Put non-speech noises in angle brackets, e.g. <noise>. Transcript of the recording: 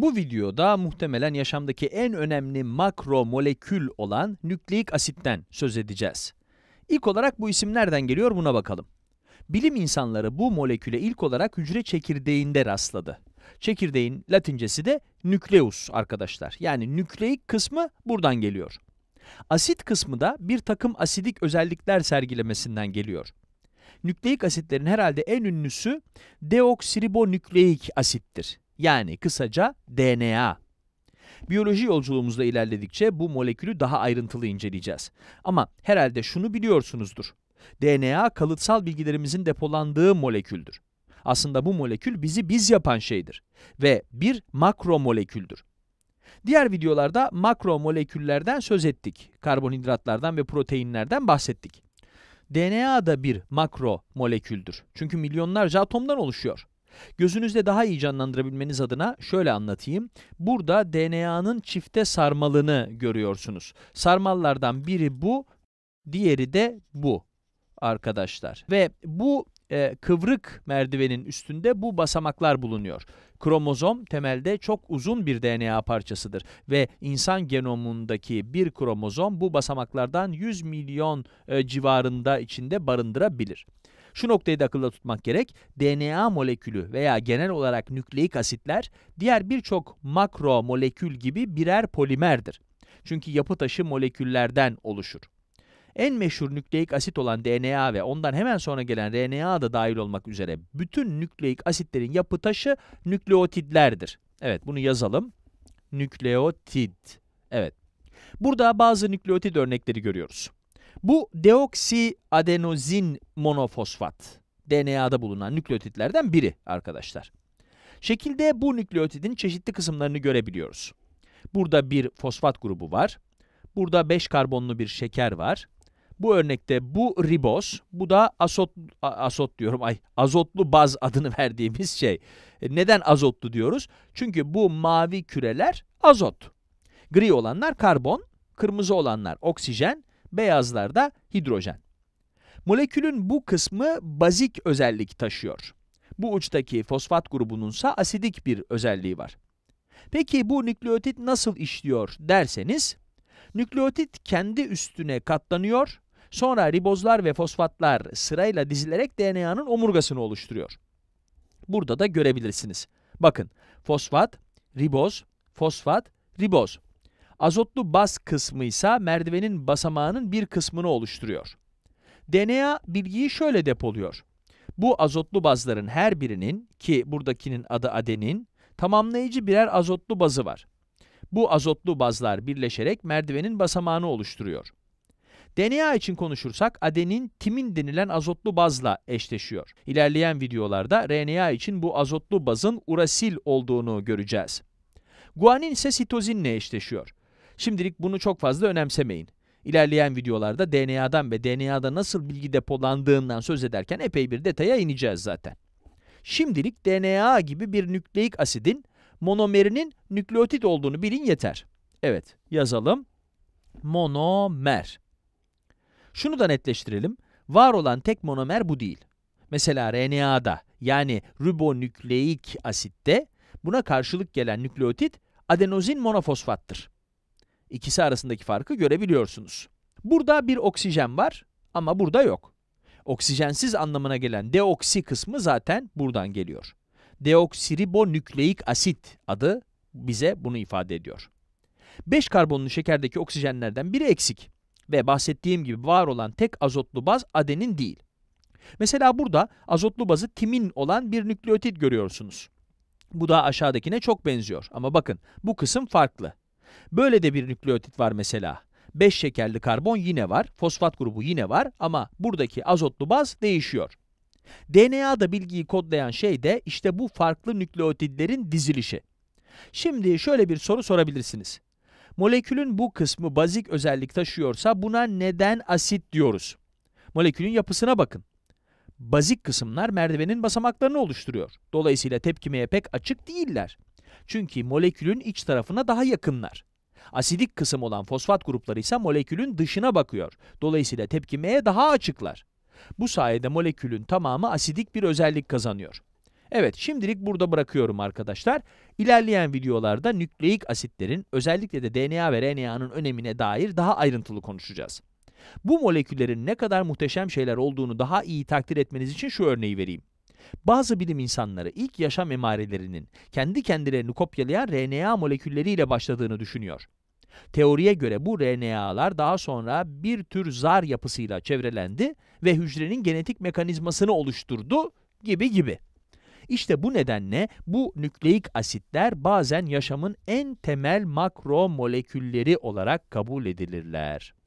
Bu videoda muhtemelen yaşamdaki en önemli makro molekül olan nükleik asitten söz edeceğiz. İlk olarak bu isim nereden geliyor buna bakalım. Bilim insanları bu moleküle ilk olarak hücre çekirdeğinde rastladı. Çekirdeğin latincesi de nükleus arkadaşlar. Yani nükleik kısmı buradan geliyor. Asit kısmı da bir takım asidik özellikler sergilemesinden geliyor. Nükleik asitlerin herhalde en ünlüsü deoksiribonükleik asittir yani kısaca DNA. Biyoloji yolculuğumuzda ilerledikçe bu molekülü daha ayrıntılı inceleyeceğiz. Ama herhalde şunu biliyorsunuzdur. DNA kalıtsal bilgilerimizin depolandığı moleküldür. Aslında bu molekül bizi biz yapan şeydir ve bir makromoleküldür. Diğer videolarda makromoleküllerden söz ettik. Karbonhidratlardan ve proteinlerden bahsettik. DNA da bir makromoleküldür Çünkü milyonlarca atomdan oluşuyor. Gözünüzde daha iyi canlandırabilmeniz adına şöyle anlatayım. Burada DNA'nın çifte sarmalını görüyorsunuz. Sarmallardan biri bu, diğeri de bu arkadaşlar. Ve bu e, kıvrık merdivenin üstünde bu basamaklar bulunuyor. Kromozom temelde çok uzun bir DNA parçasıdır ve insan genomundaki bir kromozom bu basamaklardan 100 milyon e, civarında içinde barındırabilir. Şu noktayı da akılda tutmak gerek. DNA molekülü veya genel olarak nükleik asitler diğer birçok makro molekül gibi birer polimerdir. Çünkü yapı taşı moleküllerden oluşur. En meşhur nükleik asit olan DNA ve ondan hemen sonra gelen RNA da dahil olmak üzere bütün nükleik asitlerin yapı taşı nükleotidlerdir. Evet bunu yazalım. Nükleotid. Evet. Burada bazı nükleotid örnekleri görüyoruz. Bu deoksiadenozin monofosfat DNA'da bulunan nükleotitlerden biri arkadaşlar. Şekilde bu nükleotidin çeşitli kısımlarını görebiliyoruz. Burada bir fosfat grubu var. Burada 5 karbonlu bir şeker var. Bu örnekte bu riboz, bu da asot, asot diyorum ay azotlu baz adını <laughs> verdiğimiz şey. E, neden azotlu diyoruz? Çünkü bu mavi küreler azot. Gri olanlar karbon, kırmızı olanlar oksijen, beyazlar da hidrojen. Molekülün bu kısmı bazik özellik taşıyor. Bu uçtaki fosfat grubununsa asidik bir özelliği var. Peki bu nükleotit nasıl işliyor derseniz, nükleotit kendi üstüne katlanıyor, sonra ribozlar ve fosfatlar sırayla dizilerek DNA'nın omurgasını oluşturuyor. Burada da görebilirsiniz. Bakın, fosfat, riboz, fosfat, riboz. Azotlu bas kısmı ise merdivenin basamağının bir kısmını oluşturuyor. DNA bilgiyi şöyle depoluyor. Bu azotlu bazların her birinin ki buradakinin adı adenin tamamlayıcı birer azotlu bazı var. Bu azotlu bazlar birleşerek merdivenin basamağını oluşturuyor. DNA için konuşursak adenin timin denilen azotlu bazla eşleşiyor. İlerleyen videolarda RNA için bu azotlu bazın urasil olduğunu göreceğiz. Guanin ise sitozinle eşleşiyor. Şimdilik bunu çok fazla önemsemeyin. İlerleyen videolarda DNA'dan ve DNA'da nasıl bilgi depolandığından söz ederken epey bir detaya ineceğiz zaten. Şimdilik DNA gibi bir nükleik asidin monomerinin nükleotit olduğunu bilin yeter. Evet, yazalım. Monomer. Şunu da netleştirelim. Var olan tek monomer bu değil. Mesela RNA'da yani ribonükleik asitte buna karşılık gelen nükleotit adenozin monofosfattır. İkisi arasındaki farkı görebiliyorsunuz. Burada bir oksijen var ama burada yok. Oksijensiz anlamına gelen deoksi kısmı zaten buradan geliyor. Deoksiribonükleik asit adı bize bunu ifade ediyor. 5 karbonlu şekerdeki oksijenlerden biri eksik ve bahsettiğim gibi var olan tek azotlu baz adenin değil. Mesela burada azotlu bazı timin olan bir nükleotit görüyorsunuz. Bu da aşağıdakine çok benziyor ama bakın bu kısım farklı. Böyle de bir nükleotit var mesela. 5 şekerli karbon yine var, fosfat grubu yine var ama buradaki azotlu baz değişiyor. DNA'da bilgiyi kodlayan şey de işte bu farklı nükleotidlerin dizilişi. Şimdi şöyle bir soru sorabilirsiniz. Molekülün bu kısmı bazik özellik taşıyorsa buna neden asit diyoruz? Molekülün yapısına bakın. Bazik kısımlar merdivenin basamaklarını oluşturuyor. Dolayısıyla tepkimeye pek açık değiller. Çünkü molekülün iç tarafına daha yakınlar. Asidik kısım olan fosfat grupları ise molekülün dışına bakıyor. Dolayısıyla tepkimeye daha açıklar. Bu sayede molekülün tamamı asidik bir özellik kazanıyor. Evet, şimdilik burada bırakıyorum arkadaşlar. İlerleyen videolarda nükleik asitlerin özellikle de DNA ve RNA'nın önemine dair daha ayrıntılı konuşacağız. Bu moleküllerin ne kadar muhteşem şeyler olduğunu daha iyi takdir etmeniz için şu örneği vereyim. Bazı bilim insanları ilk yaşam emarelerinin kendi kendilerini kopyalayan RNA molekülleriyle başladığını düşünüyor. Teoriye göre bu RNA'lar daha sonra bir tür zar yapısıyla çevrelendi ve hücrenin genetik mekanizmasını oluşturdu gibi gibi. İşte bu nedenle bu nükleik asitler bazen yaşamın en temel makromolekülleri olarak kabul edilirler.